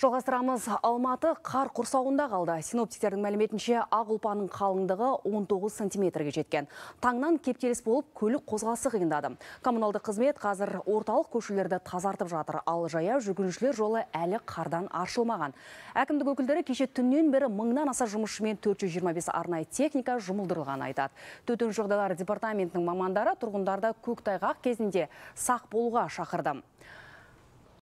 Жалғастырамыз Алматы қар құрсауында қалды. Синоптиктердің мәліметінше ақ ұлпаның қалыңдығы 19 сантиметрге жеткен. Таңнан кептеліс болып көлік қозғасы қиындады. Коммуналды қызмет қазір орталық көшілерді тазартып жатыр. Ал жая жүргіншілер жолы әлі қардан аршылмаған. Әкімдік өкілдері кеше түннен бері мыңнан аса жұмысшымен 425 арнайы техника жұмылдырылғанын айтады. Төтенше жағдайлар департаментінің мамандары тұрғындарды көктайғақ кезінде сақ болуға шақырды